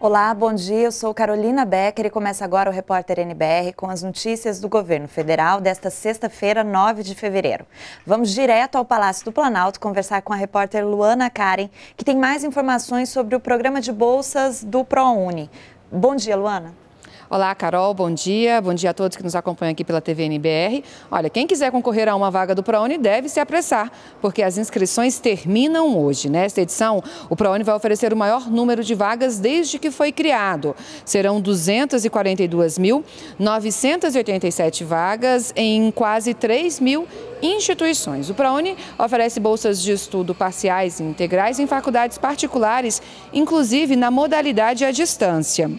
Olá, bom dia. Eu sou Carolina Becker e começa agora o Repórter NBR com as notícias do governo federal desta sexta-feira, 9 de fevereiro. Vamos direto ao Palácio do Planalto conversar com a repórter Luana Karen, que tem mais informações sobre o programa de bolsas do ProUni. Bom dia, Luana. Olá, Carol, bom dia. Bom dia a todos que nos acompanham aqui pela TVNBR. Olha, quem quiser concorrer a uma vaga do ProUni deve se apressar, porque as inscrições terminam hoje. Nesta né? edição, o ProUni vai oferecer o maior número de vagas desde que foi criado. Serão 242.987 vagas em quase 3 mil instituições. O ProUni oferece bolsas de estudo parciais e integrais em faculdades particulares, inclusive na modalidade à distância.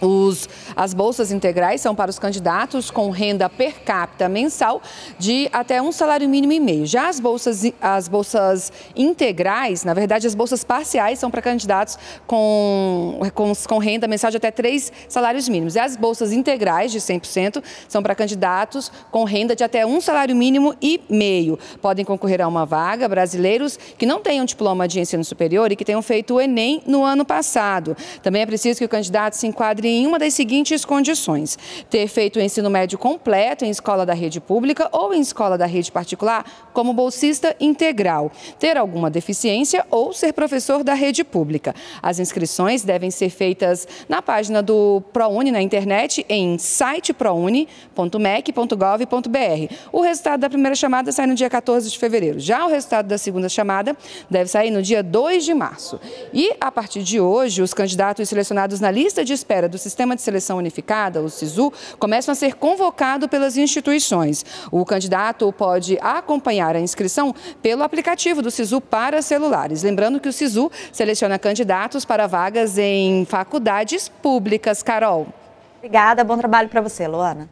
Os, as bolsas integrais são para os candidatos com renda per capita mensal de até um salário mínimo e meio. Já as bolsas, as bolsas integrais, na verdade, as bolsas parciais são para candidatos com, com, com renda mensal de até três salários mínimos. E as bolsas integrais de 100% são para candidatos com renda de até um salário mínimo e meio. Podem concorrer a uma vaga brasileiros que não tenham diploma de ensino superior e que tenham feito o Enem no ano passado. Também é preciso que o candidato se enquadre em uma das seguintes condições: ter feito o ensino médio completo em escola da rede pública ou em escola da rede particular como bolsista integral, ter alguma deficiência ou ser professor da rede pública. As inscrições devem ser feitas na página do ProUni na internet em siteprouni.mec.gov.br. O resultado da primeira chamada sai no dia 14 de fevereiro. Já o resultado da segunda chamada deve sair no dia 2 de março. E a partir de hoje, os candidatos selecionados na lista de espera do Sistema de Seleção Unificada, o SISU, começam a ser convocados pelas instituições. O candidato pode acompanhar a inscrição pelo aplicativo do SISU para celulares. Lembrando que o SISU seleciona candidatos para vagas em faculdades públicas. Carol. Obrigada, bom trabalho para você, Luana.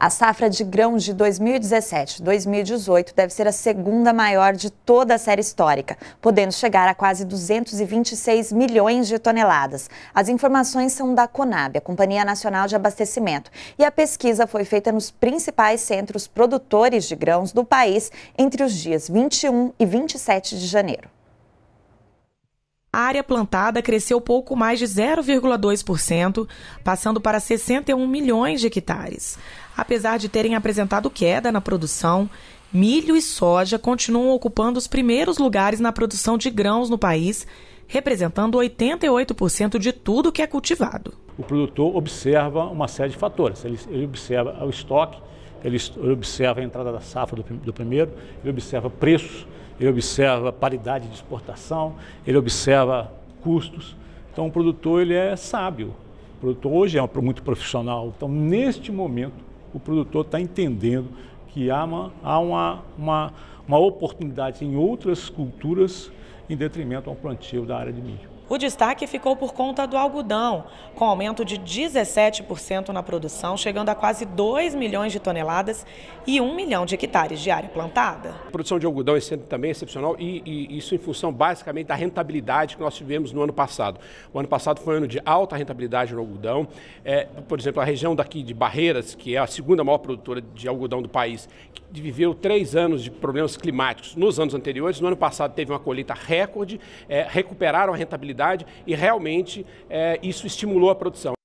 A safra de grãos de 2017-2018 deve ser a segunda maior de toda a série histórica, podendo chegar a quase 226 milhões de toneladas. As informações são da Conab, a Companhia Nacional de Abastecimento, e a pesquisa foi feita nos principais centros produtores de grãos do país entre os dias 21 e 27 de janeiro a área plantada cresceu pouco mais de 0,2%, passando para 61 milhões de hectares. Apesar de terem apresentado queda na produção, milho e soja continuam ocupando os primeiros lugares na produção de grãos no país, representando 88% de tudo que é cultivado. O produtor observa uma série de fatores. Ele, ele observa o estoque, ele observa a entrada da safra do, do primeiro, ele observa preços, ele observa paridade de exportação, ele observa custos. Então o produtor ele é sábio. O produtor hoje é muito profissional. Então neste momento o produtor está entendendo que há, uma, há uma, uma, uma oportunidade em outras culturas em detrimento ao plantio da área de milho. O destaque ficou por conta do algodão, com aumento de 17% na produção, chegando a quase 2 milhões de toneladas e 1 milhão de hectares de área plantada. A produção de algodão é sempre também excepcional e, e isso em função basicamente da rentabilidade que nós tivemos no ano passado. O ano passado foi um ano de alta rentabilidade no algodão. É, por exemplo, a região daqui de Barreiras, que é a segunda maior produtora de algodão do país, viveu três anos de problemas climáticos nos anos anteriores. No ano passado teve uma colheita recorde, é, recuperaram a rentabilidade qualidade e realmente é, isso estimulou a produção.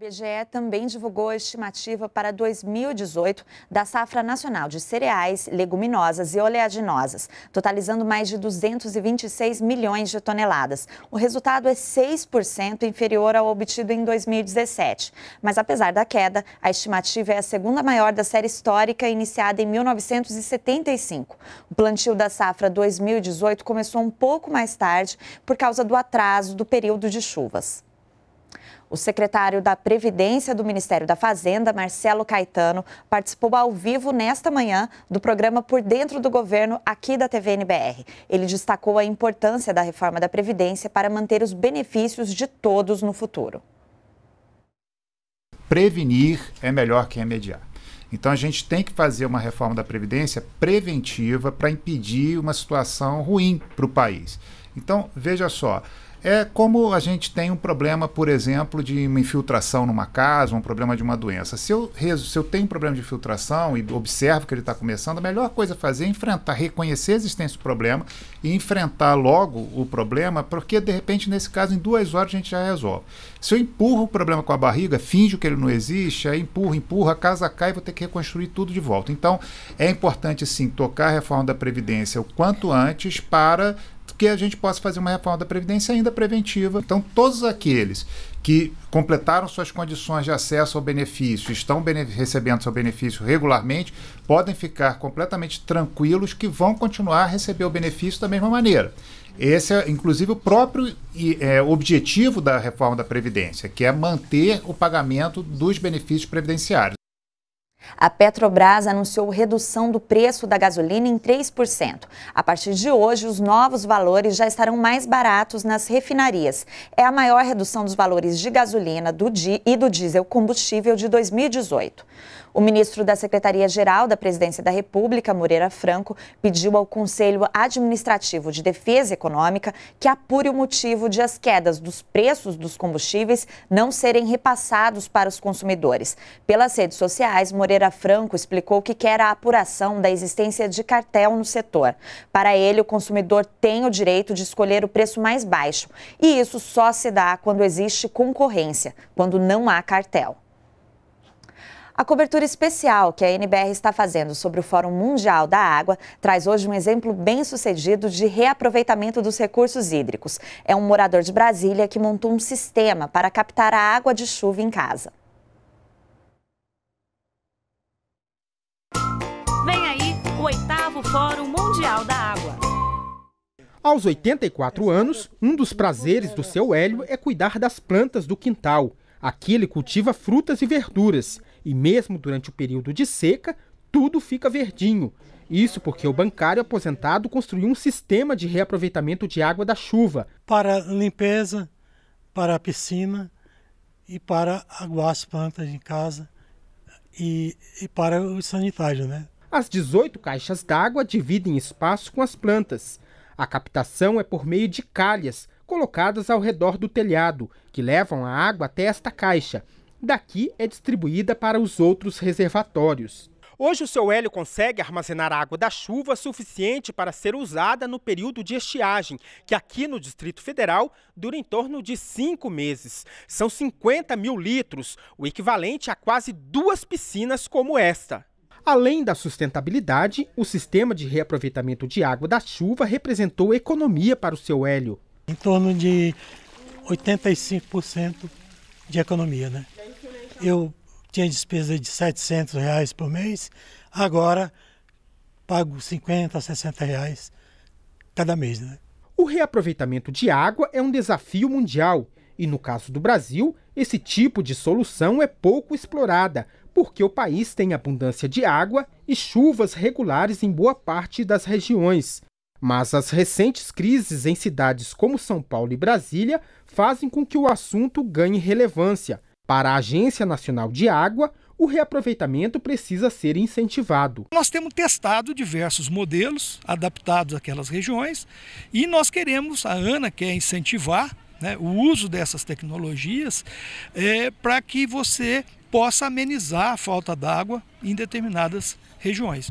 O IBGE também divulgou a estimativa para 2018 da safra nacional de cereais, leguminosas e oleaginosas, totalizando mais de 226 milhões de toneladas. O resultado é 6% inferior ao obtido em 2017. Mas apesar da queda, a estimativa é a segunda maior da série histórica iniciada em 1975. O plantio da safra 2018 começou um pouco mais tarde por causa do atraso do período de chuvas. O secretário da Previdência do Ministério da Fazenda, Marcelo Caetano, participou ao vivo nesta manhã do programa Por Dentro do Governo aqui da TVNBR. Ele destacou a importância da reforma da Previdência para manter os benefícios de todos no futuro. Prevenir é melhor que remediar. Então a gente tem que fazer uma reforma da Previdência preventiva para impedir uma situação ruim para o país. Então, veja só. É como a gente tem um problema, por exemplo, de uma infiltração numa casa, um problema de uma doença. Se eu, se eu tenho um problema de infiltração e observo que ele está começando, a melhor coisa a fazer é enfrentar, reconhecer a existência do problema e enfrentar logo o problema, porque de repente, nesse caso, em duas horas a gente já resolve. Se eu empurro o problema com a barriga, finjo que ele não existe, aí empurro, empurra, a casa cai, e vou ter que reconstruir tudo de volta. Então, é importante sim tocar a reforma da Previdência o quanto antes para que a gente possa fazer uma reforma da Previdência ainda preventiva. Então, todos aqueles que completaram suas condições de acesso ao benefício, estão bene recebendo seu benefício regularmente, podem ficar completamente tranquilos que vão continuar a receber o benefício da mesma maneira. Esse é, inclusive, o próprio é, objetivo da reforma da Previdência, que é manter o pagamento dos benefícios previdenciários. A Petrobras anunciou redução do preço da gasolina em 3%. A partir de hoje, os novos valores já estarão mais baratos nas refinarias. É a maior redução dos valores de gasolina do e do diesel combustível de 2018. O ministro da Secretaria-Geral da Presidência da República, Moreira Franco, pediu ao Conselho Administrativo de Defesa Econômica que apure o motivo de as quedas dos preços dos combustíveis não serem repassados para os consumidores. Pelas redes sociais, Moreira Franco explicou que quer a apuração da existência de cartel no setor. Para ele, o consumidor tem o direito de escolher o preço mais baixo. E isso só se dá quando existe concorrência, quando não há cartel. A cobertura especial que a NBR está fazendo sobre o Fórum Mundial da Água traz hoje um exemplo bem sucedido de reaproveitamento dos recursos hídricos. É um morador de Brasília que montou um sistema para captar a água de chuva em casa. Vem aí o oitavo Fórum Mundial da Água. Aos 84 anos, um dos prazeres do seu Hélio é cuidar das plantas do quintal. Aqui ele cultiva frutas e verduras e mesmo durante o período de seca, tudo fica verdinho. Isso porque o bancário aposentado construiu um sistema de reaproveitamento de água da chuva para limpeza, para a piscina e para aguar as plantas em casa e, e para o sanitário, né? As 18 caixas d'água dividem espaço com as plantas. A captação é por meio de calhas colocadas ao redor do telhado, que levam a água até esta caixa, Daqui é distribuída para os outros reservatórios. Hoje o seu hélio consegue armazenar água da chuva suficiente para ser usada no período de estiagem, que aqui no Distrito Federal dura em torno de cinco meses. São 50 mil litros, o equivalente a quase duas piscinas como esta. Além da sustentabilidade, o sistema de reaproveitamento de água da chuva representou economia para o seu hélio. Em torno de 85% de economia, né? eu tinha despesa de 700 reais por mês, agora pago 50, 60 reais cada mês. Né? O reaproveitamento de água é um desafio mundial e, no caso do Brasil, esse tipo de solução é pouco explorada, porque o país tem abundância de água e chuvas regulares em boa parte das regiões. Mas as recentes crises em cidades como São Paulo e Brasília fazem com que o assunto ganhe relevância. Para a Agência Nacional de Água, o reaproveitamento precisa ser incentivado. Nós temos testado diversos modelos adaptados àquelas regiões e nós queremos, a ANA quer incentivar né, o uso dessas tecnologias é, para que você possa amenizar a falta d'água em determinadas regiões.